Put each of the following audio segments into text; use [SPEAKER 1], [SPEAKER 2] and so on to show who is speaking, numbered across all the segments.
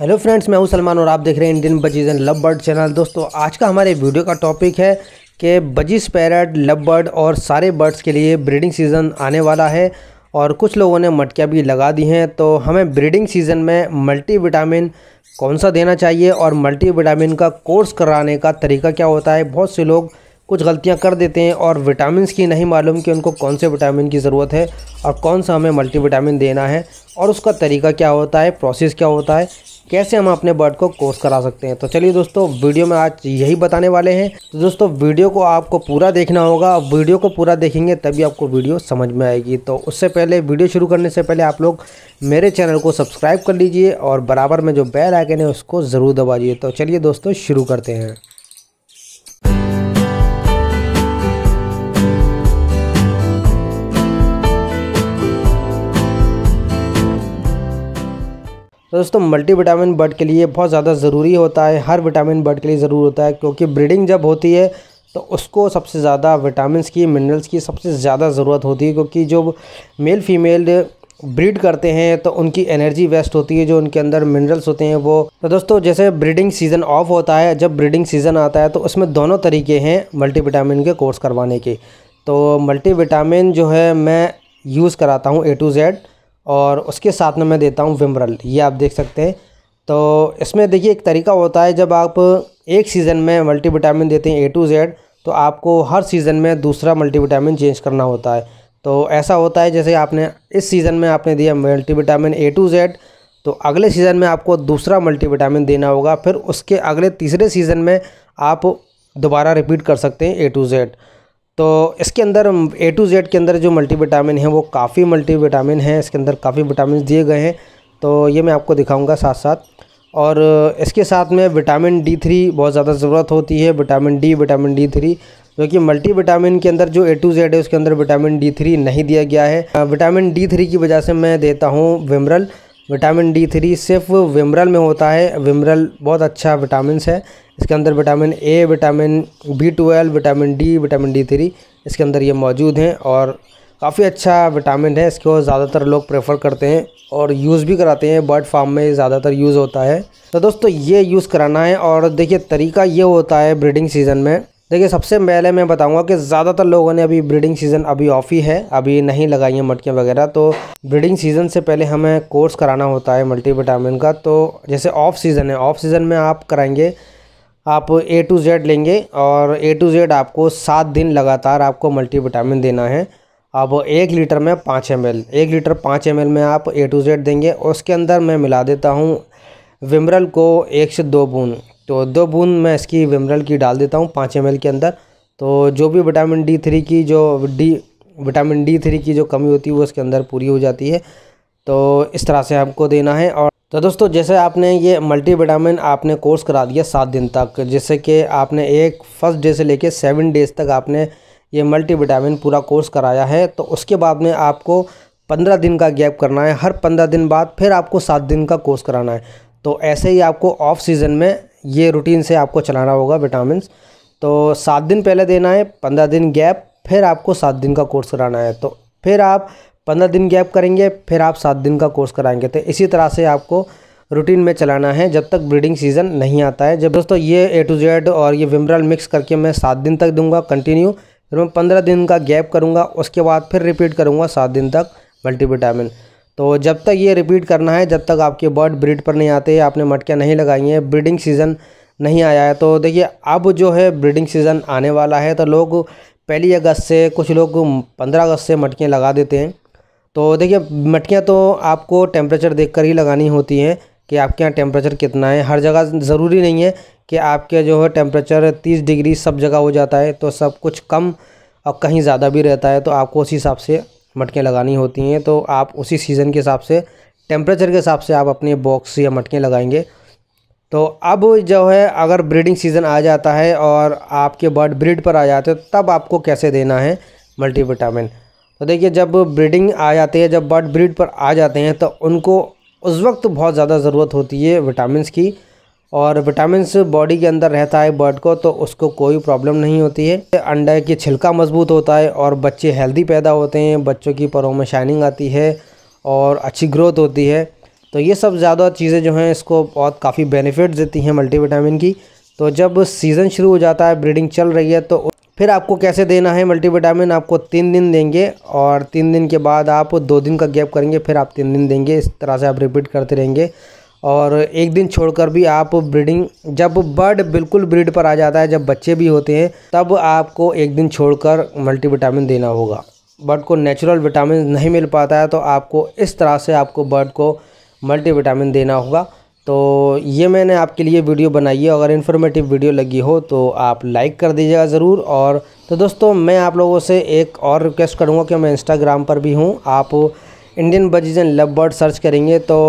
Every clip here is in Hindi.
[SPEAKER 1] हेलो फ्रेंड्स मैं हूं सलमान और आप देख रहे हैं Indian budgies and love bird channel दोस्तों आज का हमारे वीडियो का टॉपिक है कि बजीज पैरट लव बर्ड और सारे बर्ड्स के लिए ब्रीडिंग सीज़न आने वाला है और कुछ लोगों ने मटकियाँ भी लगा दी हैं तो हमें ब्रीडिंग सीज़न में मल्टी विटामिन कौन सा देना चाहिए और मल्टी विटामिन का कोर्स कराने का तरीका क्या होता है बहुत से लोग कुछ गलतियां कर देते हैं और विटामिन की नहीं मालूम कि उनको कौन से विटामिन की ज़रूरत है और कौन सा हमें मल्टी विटामिन देना है और उसका तरीका क्या होता है प्रोसेस क्या होता है कैसे हम अपने बर्ड को कोर्स करा सकते हैं तो चलिए दोस्तों वीडियो में आज यही बताने वाले हैं तो दोस्तों वीडियो को आपको पूरा देखना होगा वीडियो को पूरा देखेंगे तभी आपको वीडियो समझ में आएगी तो उससे पहले वीडियो शुरू करने से पहले आप लोग मेरे चैनल को सब्सक्राइब कर लीजिए और बराबर में जो बेल आइकन है उसको ज़रूर दबा दीजिए तो चलिए दोस्तों शुरू करते हैं तो दोस्तों मल्टी विटामिन बर्ड के लिए बहुत ज़्यादा ज़रूरी होता है हर विटामिन बर्ड के लिए ज़रूर होता है क्योंकि ब्रीडिंग जब होती है तो उसको सबसे ज़्यादा विटामिन की मिनरल्स की सबसे ज़्यादा ज़रूरत होती है क्योंकि जो मेल फीमेल ब्रीड करते हैं तो उनकी एनर्जी वेस्ट होती है जो उनके अंदर मिनरल्स होते हैं वो तो दोस्तों जैसे ब्रीडिंग सीज़न ऑफ होता है जब ब्रीडिंग सीज़न आता है तो उसमें दोनों तरीके हैं मल्टीविटामिन के कोर्स करवाने के तो मल्टीविटामिन जो है मैं यूज़ कराता हूँ ए टू जेड और उसके साथ में मैं देता हूँ विमरल ये आप देख सकते हैं तो इसमें देखिए एक तरीका होता है जब आप एक सीज़न में मल्टीविटामिन देते हैं ए टू जेड तो आपको हर सीज़न में दूसरा मल्टीविटामिन चेंज करना होता है तो ऐसा होता है जैसे आपने इस सीज़न में आपने दिया मल्टीविटामिन ए टू जेड तो अगले सीज़न में आपको दूसरा मल्टीविटामिन देना होगा फिर उसके अगले तीसरे सीज़न में आप दोबारा रिपीट कर सकते हैं ए टू जेड तो इसके अंदर ए टू जेड के अंदर जो मल्टी विटामिन है वो काफ़ी मल्टी विटामिन है इसके अंदर काफ़ी विटामिन दिए गए हैं तो ये मैं आपको दिखाऊंगा साथ साथ और इसके साथ में विटामिन डी थ्री बहुत ज़्यादा ज़रूरत होती है vitamin D vitamin D three जो कि मल्टी विटामिन के अंदर जो ए टू जेड है उसके अंदर विटामिन डी थ्री नहीं दिया गया है विटामिन डी थ्री की वजह से मैं देता हूँ विमरल विटामिन डी थ्री सिर्फ विमरल में होता है विमरल बहुत अच्छा विटामिन है इसके अंदर vitamin A vitamin B twelve vitamin D vitamin D three इसके अंदर ये मौजूद हैं और काफ़ी अच्छा विटामिन है इसको ज़्यादातर लोग प्रेफर करते हैं और यूज़ भी कराते हैं बर्ड फार्म में ज़्यादातर यूज़ होता है तो दोस्तों ये यूज़ कराना है और देखिए तरीका ये होता है ब्रीडिंग सीज़न में देखिए सबसे पहले मैं बताऊंगा कि ज़्यादातर लोगों ने अभी ब्रीडिंग सीज़न अभी ऑफ ही है अभी नहीं लगाई है मटकियाँ वगैरह तो ब्रीडिंग सीज़न से पहले हमें कोर्स कराना होता है विटामिन का तो जैसे ऑफ सीज़न है ऑफ सीज़न में आप कराएंगे आप ए टू जेड लेंगे और ए टू जेड आपको सात दिन लगातार आपको मल्टीविटामिन देना है अब एक लीटर में पाँच एम एल एक लीटर पाँच एम एल में आप ए टू जेड देंगे और उसके अंदर मैं मिला देता हूँ विमरल को एक से दो बूंद तो दो बूंद मैं इसकी विमरल की डाल देता हूँ पाँच एम के अंदर तो जो भी विटामिन डी थ्री की जो डी विटामिन डी थ्री की जो कमी होती है वो उसके अंदर पूरी हो जाती है तो इस तरह से आपको देना है और तो दोस्तों जैसे आपने ये मल्टीविटामिन आपने कोर्स करा दिया सात दिन तक जैसे कि आपने एक फर्स्ट डे से लेके सेवन डेज़ तक आपने ये मल्टीविटामिन पूरा कोर्स कराया है तो उसके बाद में आपको पंद्रह दिन का गैप करना है हर पंद्रह दिन बाद फिर आपको सात दिन का कोर्स कराना है तो ऐसे ही आपको ऑफ सीज़न में ये रूटीन से आपको चलाना होगा विटामिन तो सात दिन पहले देना है पंद्रह दिन गैप फिर आपको सात दिन का कोर्स कराना है तो फिर आप पंद्रह दिन गैप करेंगे फिर आप सात दिन का कोर्स कराएंगे तो इसी तरह से आपको रूटीन में चलाना है जब तक ब्रीडिंग सीजन नहीं आता है जब दोस्तों ये ए टू जेड और ये विमरल मिक्स करके मैं सात दिन तक दूंगा कंटिन्यू फिर मैं पंद्रह दिन का गैप करूँगा उसके बाद फिर रिपीट करूँगा सात दिन तक मल्टीविटामिन तो जब तक ये रिपीट करना है जब तक आपके बर्ड ब्रीड पर नहीं आते आपने मटकियाँ नहीं लगाई हैं ब्रीडिंग सीज़न नहीं आया है तो देखिए अब जो है ब्रीडिंग सीज़न आने वाला है तो लोग पहली अगस्त से कुछ लोग पंद्रह अगस्त से मटकियाँ लगा देते हैं तो देखिए मटकियाँ तो आपको टेम्परेचर देखकर ही लगानी होती हैं कि आपके यहाँ टेम्परेचर कितना है हर जगह ज़रूरी नहीं है कि आपके जो है टेम्परेचर तीस डिग्री सब जगह हो जाता है तो सब कुछ कम और कहीं ज़्यादा भी रहता है तो आपको उस हिसाब से मटकियाँ लगानी होती हैं तो आप उसी सीज़न के हिसाब से टेम्परेचर के हिसाब से आप अपने बॉक्स या मटकियाँ लगाएंगे तो अब जो है अगर ब्रीडिंग सीज़न आ जाता है और आपके बर्ड ब्रीड पर आ जाते हैं तब आपको कैसे देना है मल्टीविटामिन तो देखिए जब ब्रीडिंग आ जाते हैं जब बर्ड ब्रीड पर आ जाते हैं तो उनको उस वक्त बहुत ज़्यादा ज़रूरत होती है विटामिन की और विटामिन बॉडी के अंदर रहता है बर्ड को तो उसको कोई प्रॉब्लम नहीं होती है अंडे की छिलका मजबूत होता है और बच्चे हेल्दी पैदा होते हैं बच्चों की परों में शाइनिंग आती है और अच्छी ग्रोथ होती है तो ये सब ज़्यादा चीज़ें जो हैं इसको बहुत काफ़ी बेनिफिट देती हैं मल्टीविटामिन की तो जब सीज़न शुरू हो जाता है ब्रीडिंग चल रही है तो फिर आपको कैसे देना है मल्टीविटामिन आपको तीन दिन देंगे और तीन दिन के बाद आप दो दिन का गैप करेंगे फिर आप तीन दिन देंगे इस तरह से आप रिपीट करते रहेंगे और एक दिन छोड़कर भी आप ब्रीडिंग जब बर्ड बिल्कुल ब्रीड पर आ जाता है जब बच्चे भी होते हैं तब आपको एक दिन छोड़कर मल्टीविटामिन देना होगा बर्ड को नेचुरल विटामिन नहीं मिल पाता है तो आपको इस तरह से आपको बर्ड को मल्टीविटामिन देना होगा तो ये मैंने आपके लिए वीडियो बनाई है अगर इन्फॉर्मेटिव वीडियो लगी हो तो आप लाइक कर दीजिएगा ज़रूर और तो दोस्तों मैं आप लोगों से एक और रिक्वेस्ट करूँगा कि मैं इंस्टाग्राम पर भी हूँ आप Indian budgies and love bird search करेंगे तो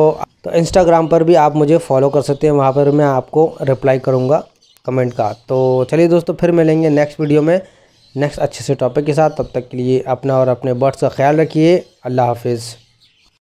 [SPEAKER 1] तो इंस्टाग्राम पर भी आप मुझे फॉलो कर सकते हैं वहाँ पर मैं आपको रिप्लाई करूँगा कमेंट का तो चलिए दोस्तों फिर मिलेंगे नेक्स्ट वीडियो में नेक्स्ट अच्छे से टॉपिक के साथ तब तक के लिए अपना और अपने बर्ड्स का ख्याल रखिए अल्लाह हाफिज़